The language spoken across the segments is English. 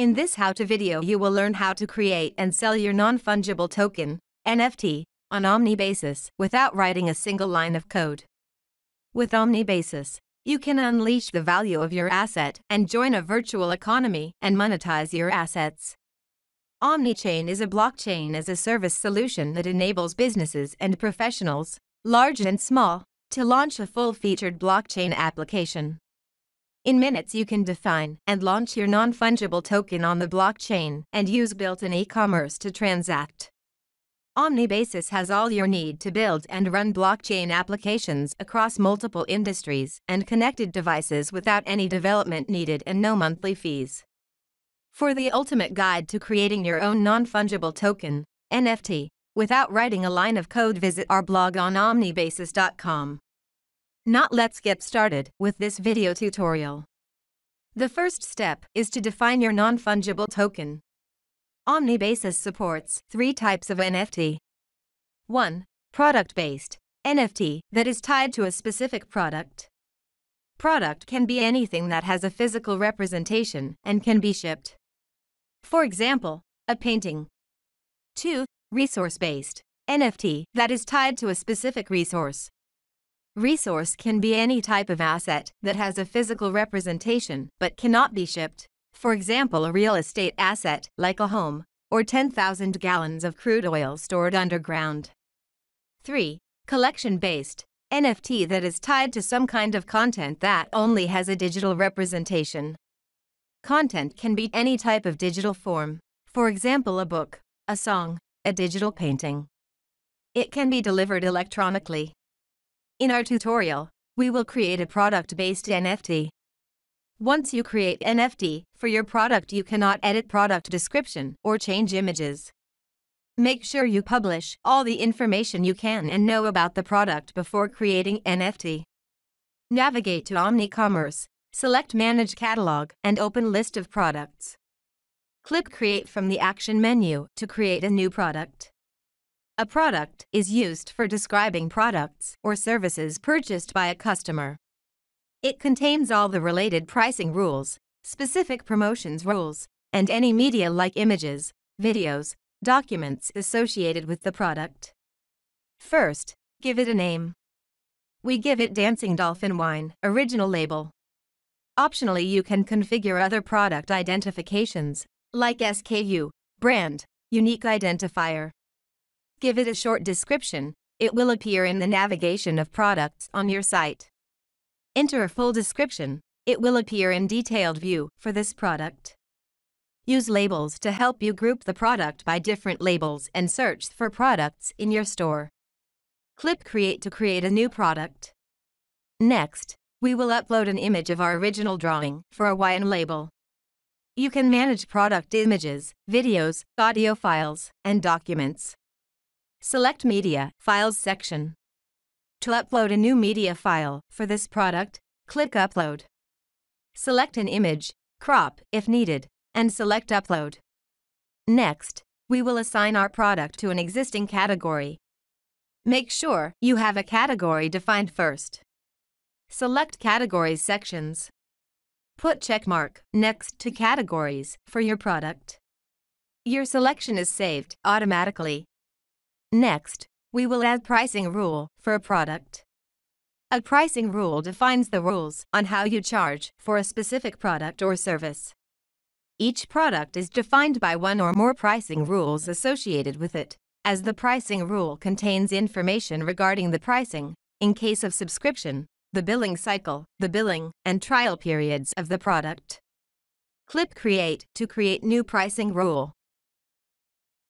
In this how-to video you will learn how to create and sell your non-fungible token, NFT, on Omnibasis without writing a single line of code. With Omnibasis, you can unleash the value of your asset and join a virtual economy and monetize your assets. Omnichain is a blockchain as a service solution that enables businesses and professionals, large and small, to launch a full-featured blockchain application. In minutes you can define and launch your non-fungible token on the blockchain and use built-in e-commerce to transact. Omnibasis has all your need to build and run blockchain applications across multiple industries and connected devices without any development needed and no monthly fees. For the ultimate guide to creating your own non-fungible token, NFT, without writing a line of code visit our blog on omnibasis.com. Now let's get started with this video tutorial. The first step is to define your non-fungible token. Omnibasis supports three types of NFT. 1. Product-based NFT that is tied to a specific product. Product can be anything that has a physical representation and can be shipped. For example, a painting. 2. Resource-based NFT that is tied to a specific resource, Resource can be any type of asset that has a physical representation but cannot be shipped. For example, a real estate asset, like a home, or 10,000 gallons of crude oil stored underground. 3. Collection based NFT that is tied to some kind of content that only has a digital representation. Content can be any type of digital form, for example, a book, a song, a digital painting. It can be delivered electronically in our tutorial, we will create a product-based NFT. Once you create NFT for your product you cannot edit product description or change images. Make sure you publish all the information you can and know about the product before creating NFT. Navigate to OmniCommerce, select Manage Catalog and open List of Products. Click Create from the Action menu to create a new product. A product is used for describing products or services purchased by a customer. It contains all the related pricing rules, specific promotions rules, and any media like images, videos, documents associated with the product. First, give it a name. We give it Dancing Dolphin Wine, original label. Optionally, you can configure other product identifications, like SKU, brand, unique identifier, Give it a short description, it will appear in the navigation of products on your site. Enter a full description, it will appear in detailed view for this product. Use labels to help you group the product by different labels and search for products in your store. Click Create to create a new product. Next, we will upload an image of our original drawing for a wine label. You can manage product images, videos, audio files, and documents. Select Media, Files section. To upload a new media file for this product, click Upload. Select an image, crop if needed, and select Upload. Next, we will assign our product to an existing category. Make sure you have a category defined first. Select Categories sections. Put checkmark next to Categories for your product. Your selection is saved automatically Next, we will add pricing rule for a product. A pricing rule defines the rules on how you charge for a specific product or service. Each product is defined by one or more pricing rules associated with it, as the pricing rule contains information regarding the pricing, in case of subscription, the billing cycle, the billing and trial periods of the product. Click Create to create new pricing rule.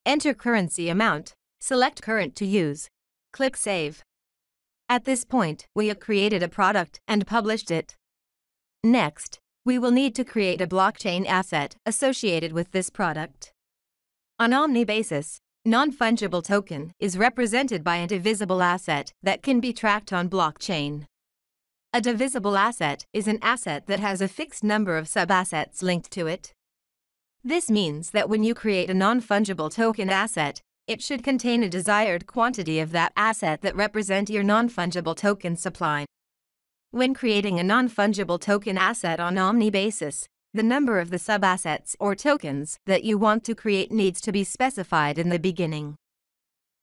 Enter currency amount Select current to use. Click save. At this point, we have created a product and published it. Next, we will need to create a blockchain asset associated with this product. On basis non-fungible token is represented by a divisible asset that can be tracked on blockchain. A divisible asset is an asset that has a fixed number of subassets linked to it. This means that when you create a non-fungible token asset, it should contain a desired quantity of that asset that represent your non-fungible token supply. When creating a non-fungible token asset on Omni basis, the number of the sub-assets or tokens that you want to create needs to be specified in the beginning.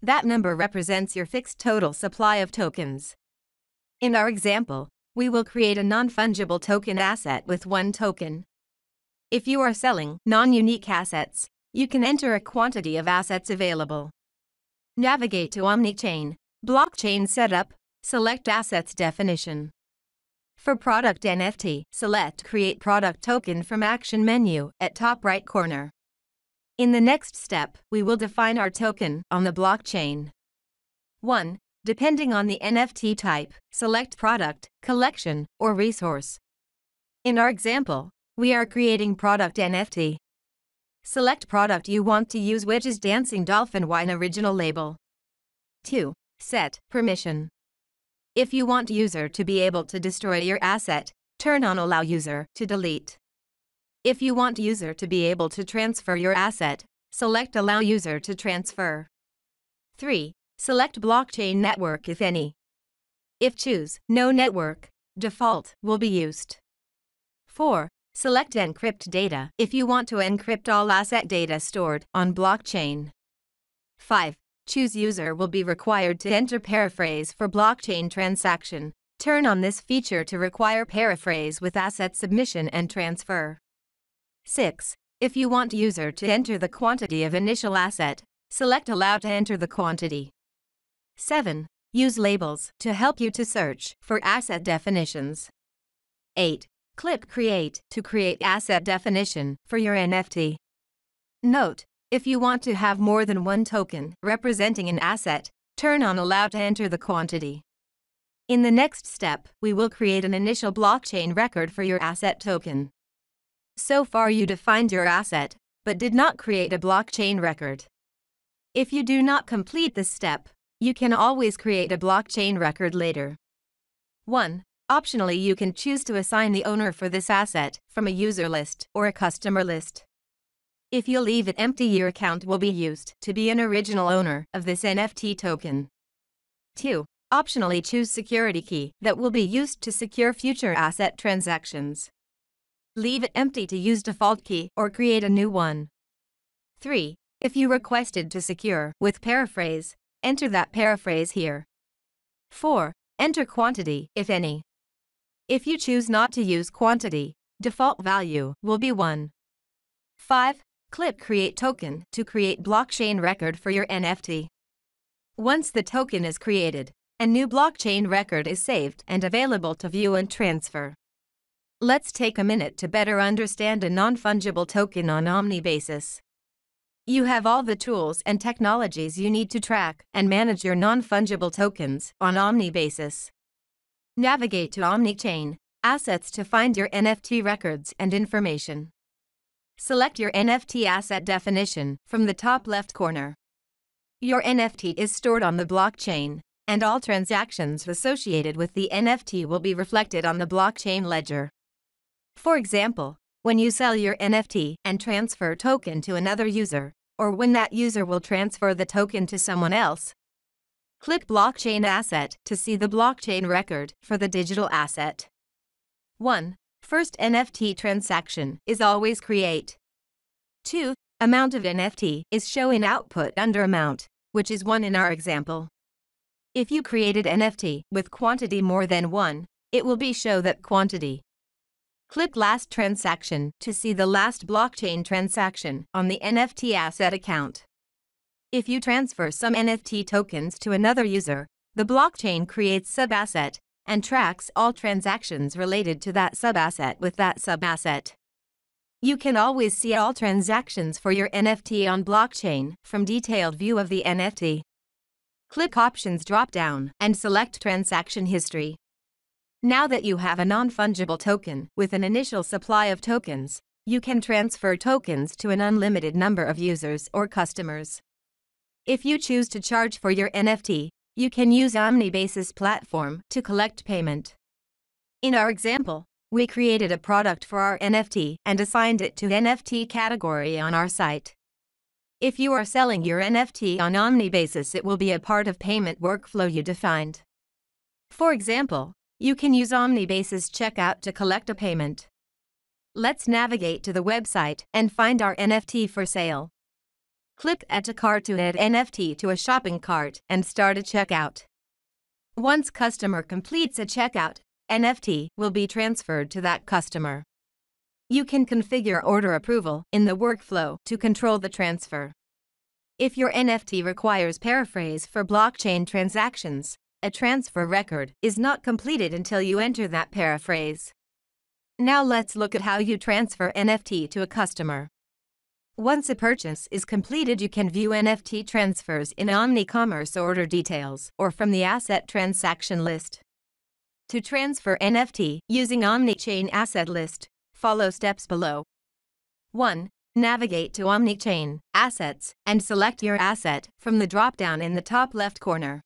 That number represents your fixed total supply of tokens. In our example, we will create a non-fungible token asset with one token. If you are selling non-unique assets, you can enter a quantity of assets available. Navigate to Omnichain, Blockchain Setup, select Assets Definition. For Product NFT, select Create Product Token from Action menu at top right corner. In the next step, we will define our token on the blockchain. 1. Depending on the NFT type, select product, collection, or resource. In our example, we are creating product NFT. Select product you want to use which is Dancing Dolphin Wine original label. 2. Set permission. If you want user to be able to destroy your asset, turn on allow user to delete. If you want user to be able to transfer your asset, select allow user to transfer. 3. Select blockchain network if any. If choose no network, default will be used. 4. Select Encrypt Data if you want to encrypt all asset data stored on blockchain. 5. Choose user will be required to enter paraphrase for blockchain transaction. Turn on this feature to require paraphrase with asset submission and transfer. 6. If you want user to enter the quantity of initial asset, select Allow to enter the quantity. 7. Use labels to help you to search for asset definitions. 8. Click Create to create asset definition for your NFT. Note, if you want to have more than one token representing an asset, turn on Allow to enter the quantity. In the next step, we will create an initial blockchain record for your asset token. So far you defined your asset, but did not create a blockchain record. If you do not complete this step, you can always create a blockchain record later. 1. Optionally you can choose to assign the owner for this asset from a user list or a customer list. If you leave it empty your account will be used to be an original owner of this NFT token. 2. Optionally choose security key that will be used to secure future asset transactions. Leave it empty to use default key or create a new one. 3. If you requested to secure with paraphrase, enter that paraphrase here. 4. Enter quantity, if any, if you choose not to use quantity, default value will be 1. 5. Click Create Token to create blockchain record for your NFT. Once the token is created, a new blockchain record is saved and available to view and transfer. Let's take a minute to better understand a non-fungible token on Omni basis. You have all the tools and technologies you need to track and manage your non-fungible tokens on Omni basis. Navigate to OmniChain, Assets to find your NFT records and information. Select your NFT asset definition from the top left corner. Your NFT is stored on the blockchain, and all transactions associated with the NFT will be reflected on the blockchain ledger. For example, when you sell your NFT and transfer token to another user, or when that user will transfer the token to someone else, Click Blockchain Asset to see the blockchain record for the digital asset. 1. First NFT transaction is always create. 2. Amount of NFT is show in output under amount, which is 1 in our example. If you created NFT with quantity more than 1, it will be show that quantity. Click last transaction to see the last blockchain transaction on the NFT asset account. If you transfer some NFT tokens to another user, the blockchain creates subasset and tracks all transactions related to that subasset with that subasset. You can always see all transactions for your NFT on blockchain from detailed view of the NFT. Click Options drop-down and select Transaction History. Now that you have a non-fungible token with an initial supply of tokens, you can transfer tokens to an unlimited number of users or customers. If you choose to charge for your NFT, you can use Omnibase's platform to collect payment. In our example, we created a product for our NFT and assigned it to NFT category on our site. If you are selling your NFT on Omnibasis, it will be a part of payment workflow you defined. For example, you can use Omnibasis checkout to collect a payment. Let's navigate to the website and find our NFT for sale. Clip Add a add NFT to a shopping cart and start a checkout. Once customer completes a checkout, NFT will be transferred to that customer. You can configure order approval in the workflow to control the transfer. If your NFT requires paraphrase for blockchain transactions, a transfer record is not completed until you enter that paraphrase. Now let's look at how you transfer NFT to a customer. Once a purchase is completed you can view NFT transfers in OmniCommerce order details or from the asset transaction list. To transfer NFT using OmniChain asset list, follow steps below. 1. Navigate to OmniChain, Assets, and select your asset from the drop-down in the top left corner.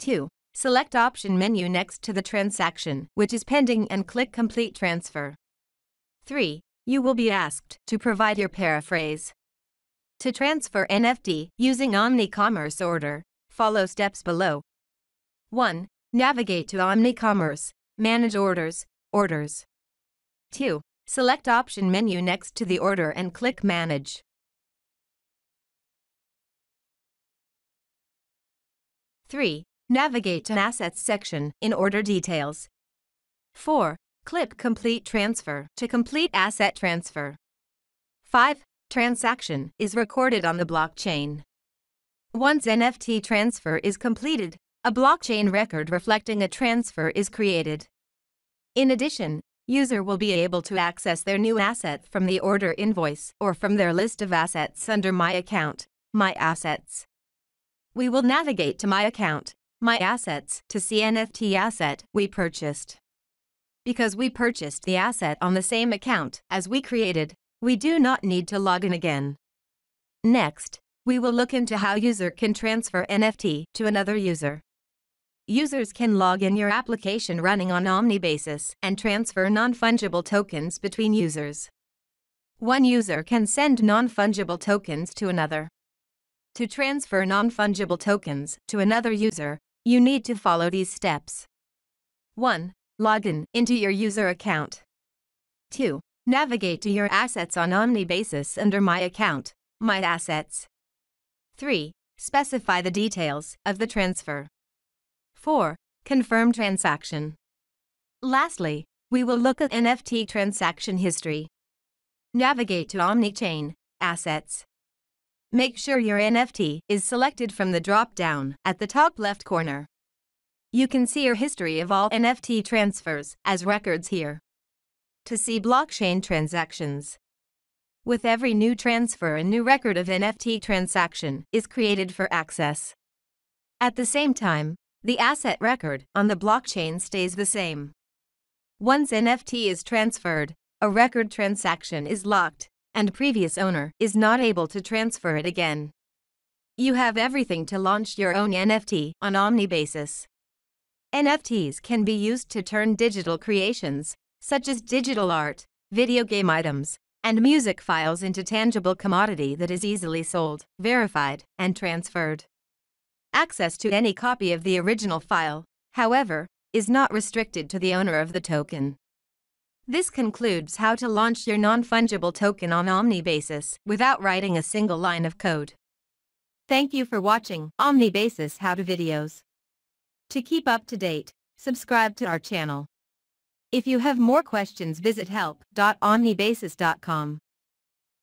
2. Select Option menu next to the transaction, which is pending and click Complete Transfer. 3. You will be asked to provide your paraphrase. To transfer NFT using OmniCommerce order, follow steps below. 1. Navigate to OmniCommerce, Manage Orders, Orders. 2. Select Option menu next to the order and click Manage. 3. Navigate to Assets section in Order Details. 4. Click Complete Transfer to complete asset transfer. 5. Transaction is recorded on the blockchain. Once NFT transfer is completed, a blockchain record reflecting a transfer is created. In addition, user will be able to access their new asset from the order invoice or from their list of assets under My Account, My Assets. We will navigate to My Account, My Assets to see NFT asset we purchased because we purchased the asset on the same account as we created, we do not need to log in again. Next, we will look into how user can transfer NFT to another user. Users can log in your application running on Omni basis and transfer non-fungible tokens between users. One user can send non-fungible tokens to another. To transfer non-fungible tokens to another user, you need to follow these steps. 1. Login into your user account. 2. Navigate to your assets on Omni Basis under My Account, My Assets. 3. Specify the details of the transfer. 4. Confirm transaction. Lastly, we will look at NFT transaction history. Navigate to OmniChain, Assets. Make sure your NFT is selected from the drop-down at the top left corner. You can see your history of all NFT transfers as records here. To see blockchain transactions. With every new transfer a new record of NFT transaction is created for access. At the same time, the asset record on the blockchain stays the same. Once NFT is transferred, a record transaction is locked, and previous owner is not able to transfer it again. You have everything to launch your own NFT on Omni basis. NFTs can be used to turn digital creations, such as digital art, video game items, and music files into tangible commodity that is easily sold, verified, and transferred. Access to any copy of the original file, however, is not restricted to the owner of the token. This concludes how to launch your non-fungible token on Omnibasis without writing a single line of code. Thank you for watching Omnibasis How-To Videos. To keep up to date, subscribe to our channel. If you have more questions visit help.omnibasis.com.